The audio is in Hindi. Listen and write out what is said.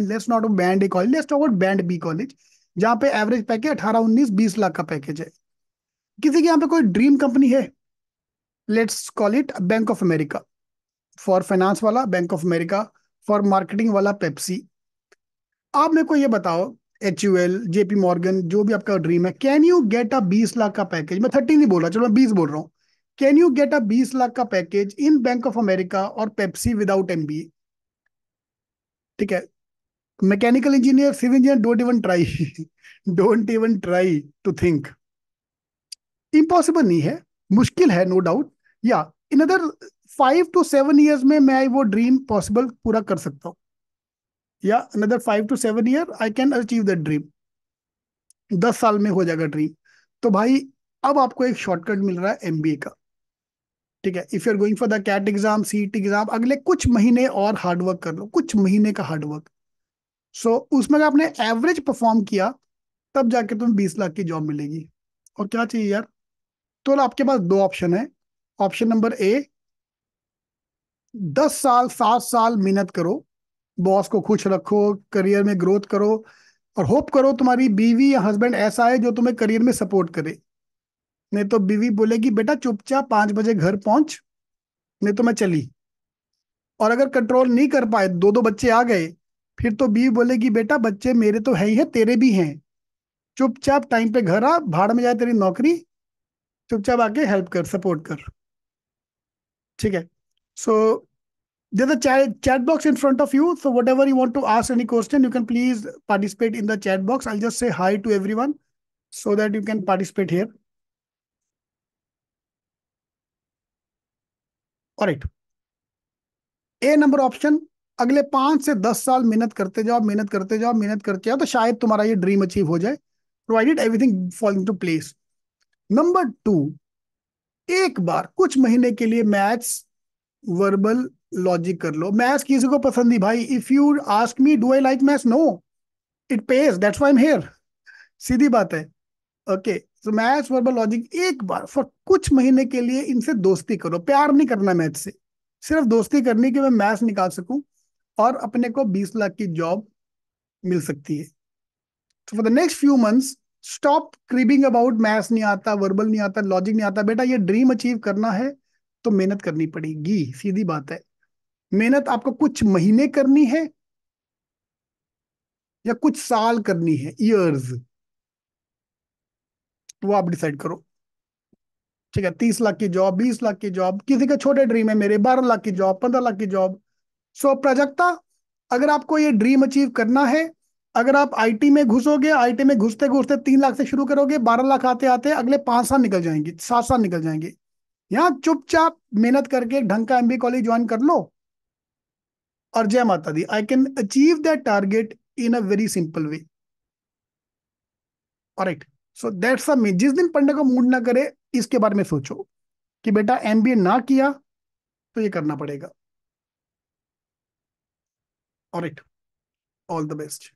Let's not band A college let's about band B college जहाँ पे एवरेज पैकेज अठारह उन्नीस बीस लाख का पैकेज है किसी के यहाँ पे कोई ड्रीम कंपनी है let's call it Bank of America for finance वाला Bank of America for marketing वाला पेप्सी आप मेरे को ये बताओ H U L JP Morgan जो भी आपका ड्रीम है कैन यू गेट अ बीस लाख का पैकेज मैं थर्टी नहीं बोल रहा चलो मैं बीस बोल रहा हूँ कैन यू गेट अ बीस लाख का package in Bank of America और पेप्सी विदाउट एम ठीक है mechanical engineer civil engineer don't even try don't even try to think impossible नहीं है मुश्किल है नो डाउट या in other five to seven years में मैं वो ड्रीम पॉसिबल पूरा कर सकता हूँ या another five to seven year I can achieve that dream दस साल में हो जाएगा ड्रीम तो भाई अब आपको एक शॉर्टकट मिल रहा है एम का ठीक है if you are going for the CAT exam CET exam अगले कुछ महीने और हार्डवर्क कर लो कुछ महीने का हार्डवर्क सो so, उसमें अगर आपने एवरेज परफॉर्म किया तब जाके तुम्हें बीस लाख की जॉब मिलेगी और क्या चाहिए यार तो आपके पास दो ऑप्शन है ऑप्शन नंबर ए दस साल सात साल मेहनत करो बॉस को खुश रखो करियर में ग्रोथ करो और होप करो तुम्हारी बीवी या हस्बैंड ऐसा है जो तुम्हें करियर में सपोर्ट करे नहीं तो बीवी बोलेगी बेटा चुपचाप पांच बजे घर पहुंच नहीं तो मैं चली और अगर कंट्रोल नहीं कर पाए दो दो बच्चे आ गए फिर तो बी बोलेगी बेटा बच्चे मेरे तो है ही है तेरे भी हैं चुपचाप टाइम पे घर आ भाड़ में जाए तेरी नौकरी चुपचाप आके हेल्प कर सपोर्ट कर ठीक है so there chat box in front of you so whatever you want to ask any question you can please participate in the chat box I just say hi to everyone so that you can participate here right a number option अगले पांच से दस साल मेहनत करते जाओ मेहनत करते जाओ मेहनत करते जाओ तो शायद तुम्हारा ये ड्रीम अचीव हो जाए provided everything fall into place number two एक बार कुछ महीने के लिए मैथ्स वर्बल लॉजिक कर लो मैथ्स किसी को पसंद नहीं भाई if you ask me do I like maths no it पेज दैट्स वाई एम हेयर सीधी बात है okay so maths verbal logic एक बार फॉर कुछ महीने के लिए इनसे दोस्ती करो प्यार नहीं करना मैथ्स से सिर्फ दोस्ती करनी कि मैं मैथ्स निकाल सकूं और अपने को 20 लाख की जॉब मिल सकती है तो for the next few months stop cribbing about maths नहीं आता वर्बल नहीं आता लॉजिक नहीं आता बेटा ये ड्रीम अचीव करना है तो मेहनत करनी पड़ेगी सीधी बात है मेहनत आपको कुछ महीने करनी है या कुछ साल करनी है ईयर्स वो आप डिसाइड करो ठीक है तीस लाख की जॉब बीस लाख की जॉब किसी का छोटे ड्रीम है मेरे बारह लाख की जॉब पंद्रह लाख की जॉब सो so, प्रजक्ता अगर आपको ये ड्रीम अचीव करना है अगर आप आईटी में घुसोगे आईटी में घुसते घुसते तीन लाख से शुरू करोगे बारह लाख आते आते अगले पांच साल निकल जाएंगे सात साल निकल जाएंगे यहाँ चुपचाप मेहनत करके ढंग का एमबी कॉलेज ज्वाइन कर लो और जय माता दी I can achieve that target in a very simple way right so that's जिस दिन पढ़ने का मूड ना करे इसके बारे में सोचो कि बेटा एमबीए ना किया तो ये करना पड़ेगा All right. All the best.